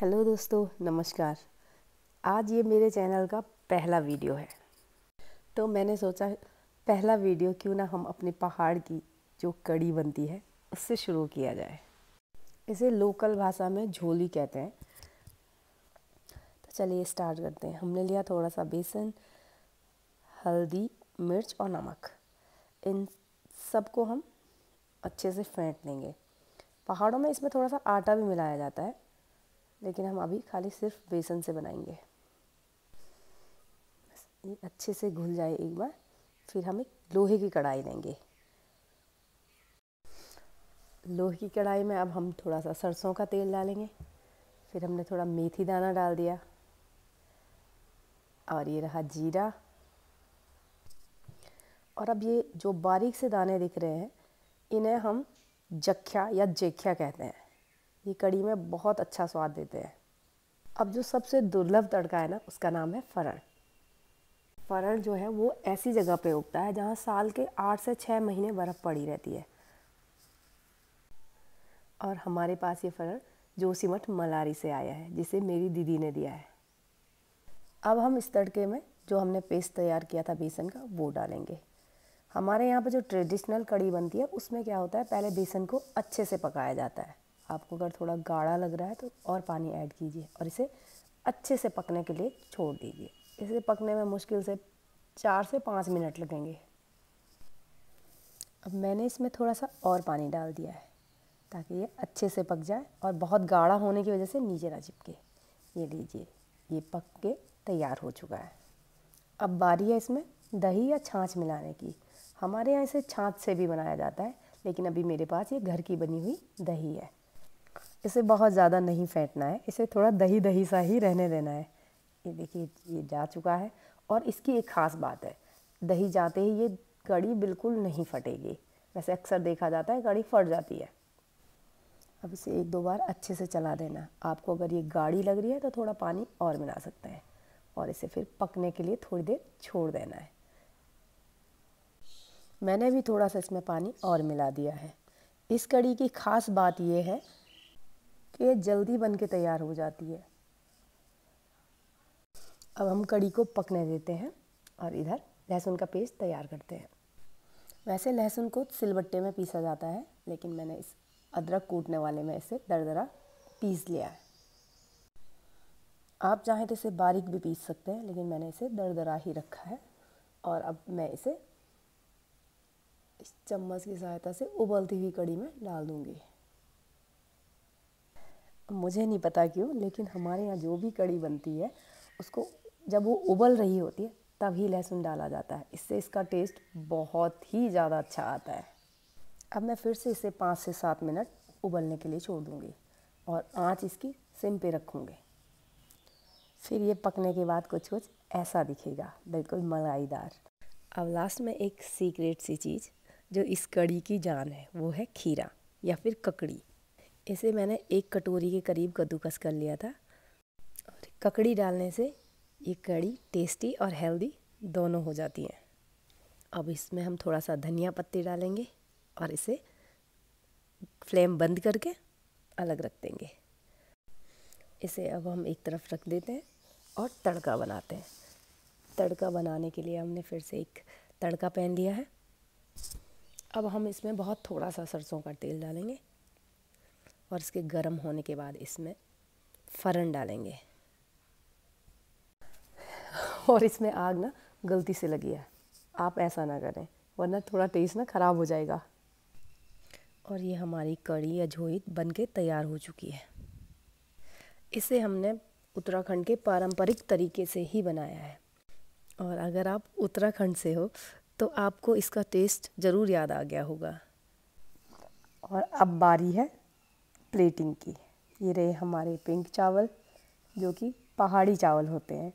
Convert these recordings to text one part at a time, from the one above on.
hello दोस्तों नमस्कार आज ये मेरे चैनल का पहला वीडियो है तो मैंने सोचा पहला वीडियो क्यों ना हम अपने पहाड़ की जो कड़ी बनती है उससे शुरू किया जाए इसे लोकल भाषा में झोली कहते हैं तो चलिए स्टार्ट करते हैं हमने लिया थोड़ा सा बेसन हल्दी मिर्च और नमक इन सबको हम अच्छे से फेंट लेंगे पहाड़ों में इसमें थोड़ा सा आटा भी मिलाया जाता है लेकिन हम अभी खाली सिर्फ बेसन से बनाएंगे ये अच्छे से घुल जाए एक बार फिर हम एक लोहे की कढ़ाई लेंगे लोहे की कढ़ाई में अब हम थोड़ा सा सरसों का तेल डालेंगे फिर हमने थोड़ा मेथी दाना डाल दिया और ये रहा जीरा और अब ये जो बारीक से दाने दिख रहे हैं इन्हें हम जख्या या जेख्या कहते हैं ये कड़ी में बहुत अच्छा स्वाद देते हैं अब जो सबसे दुर्लभ तड़का है ना उसका नाम है फरण फरण जो है वो ऐसी जगह पे उगता है जहाँ साल के आठ से छः महीने बर्फ़ पड़ी रहती है और हमारे पास ये फरण जोशीमठ मलारी से आया है जिसे मेरी दीदी ने दिया है अब हम इस तड़के में जो हमने पेस्ट तैयार किया था बेसन का वो डालेंगे हमारे यहाँ पर जो ट्रेडिशनल कड़ी बनती है उसमें क्या होता है पहले बेसन को अच्छे से पकाया जाता है आपको अगर थोड़ा गाढ़ा लग रहा है तो और पानी ऐड कीजिए और इसे अच्छे से पकने के लिए छोड़ दीजिए इसे पकने में मुश्किल से चार से पाँच मिनट लगेंगे अब मैंने इसमें थोड़ा सा और पानी डाल दिया है ताकि ये अच्छे से पक जाए और बहुत गाढ़ा होने की वजह से नीचे ना चिपके ये लीजिए ये पक के तैयार हो चुका है अब बारी है इसमें दही या छाछ मिलाने की हमारे यहाँ इसे छाछ से भी बनाया जाता है लेकिन अभी मेरे पास ये घर की बनी हुई दही है इसे बहुत ज़्यादा नहीं फेंटना है इसे थोड़ा दही दही सा ही रहने देना है ये देखिए ये जा चुका है और इसकी एक ख़ास बात है दही जाते ही ये कड़ी बिल्कुल नहीं फटेगी वैसे अक्सर देखा जाता है कड़ी फट जाती है अब इसे एक दो बार अच्छे से चला देना आपको अगर ये गाढ़ी लग रही है तो थोड़ा पानी और मिला सकते हैं और इसे फिर पकने के लिए थोड़ी देर छोड़ देना है मैंने भी थोड़ा सा इसमें पानी और मिला दिया है इस कड़ी की ख़ास बात यह है ये जल्दी बन के तैयार हो जाती है अब हम कड़ी को पकने देते हैं और इधर लहसुन का पेस्ट तैयार करते हैं वैसे लहसुन को सिलबट्टे में पीसा जाता है लेकिन मैंने इस अदरक कूटने वाले में इसे दरदरा पीस लिया है आप चाहें तो इसे बारीक भी पीस सकते हैं लेकिन मैंने इसे दरदरा ही रखा है और अब मैं इसे इस चम्मच की सहायता से उबलती हुई कड़ी में डाल दूँगी मुझे नहीं पता क्यों लेकिन हमारे यहाँ जो भी कड़ी बनती है उसको जब वो उबल रही होती है तभी लहसुन डाला जाता है इससे इसका टेस्ट बहुत ही ज़्यादा अच्छा आता है अब मैं फिर से इसे पाँच से सात मिनट उबलने के लिए छोड़ दूँगी और आँच इसकी सिम पे रखूँगी फिर ये पकने के बाद कुछ कुछ ऐसा दिखेगा बिल्कुल मलाईदार अब लास्ट में एक सीक्रेट सी चीज़ जो इस कड़ी की जान है वो है खीरा या फिर ककड़ी इसे मैंने एक कटोरी के करीब कद्दूकस कर लिया था और ककड़ी डालने से ये कड़ी टेस्टी और हेल्दी दोनों हो जाती हैं अब इसमें हम थोड़ा सा धनिया पत्ती डालेंगे और इसे फ्लेम बंद करके अलग रख देंगे इसे अब हम एक तरफ रख देते हैं और तड़का बनाते हैं तड़का बनाने के लिए हमने फिर से एक तड़का पहन लिया है अब हम इसमें बहुत थोड़ा सा सरसों का तेल डालेंगे और इसके गर्म होने के बाद इसमें फ़रन डालेंगे और इसमें आग ना गलती से लगी है आप ऐसा ना करें वरना थोड़ा टेस्ट ना ख़राब हो जाएगा और ये हमारी कड़ी या झोईत बन के तैयार हो चुकी है इसे हमने उत्तराखंड के पारंपरिक तरीके से ही बनाया है और अगर आप उत्तराखंड से हो तो आपको इसका टेस्ट ज़रूर याद आ गया होगा और अब बारी है प्लेटिंग की ये रहे हमारे पिंक चावल जो कि पहाड़ी चावल होते हैं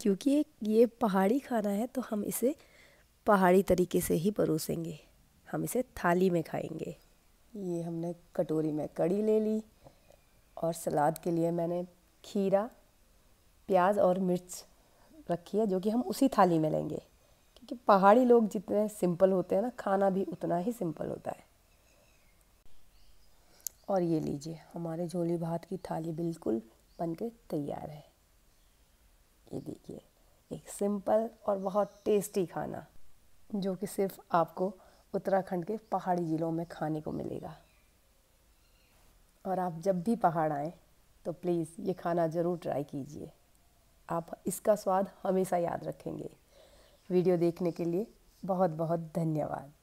क्योंकि ये ये पहाड़ी खाना है तो हम इसे पहाड़ी तरीके से ही परोसेंगे हम इसे थाली में खाएंगे ये हमने कटोरी में कड़ी ले ली और सलाद के लिए मैंने खीरा प्याज और मिर्च रखी है जो कि हम उसी थाली में लेंगे क्योंकि पहाड़ी लोग जितने सिंपल होते हैं ना खाना भी उतना ही सिंपल होता है और ये लीजिए हमारे झोली भात की थाली बिल्कुल बनके तैयार है ये देखिए एक सिंपल और बहुत टेस्टी खाना जो कि सिर्फ आपको उत्तराखंड के पहाड़ी ज़िलों में खाने को मिलेगा और आप जब भी पहाड़ आएँ तो प्लीज़ ये खाना ज़रूर ट्राई कीजिए आप इसका स्वाद हमेशा याद रखेंगे वीडियो देखने के लिए बहुत बहुत धन्यवाद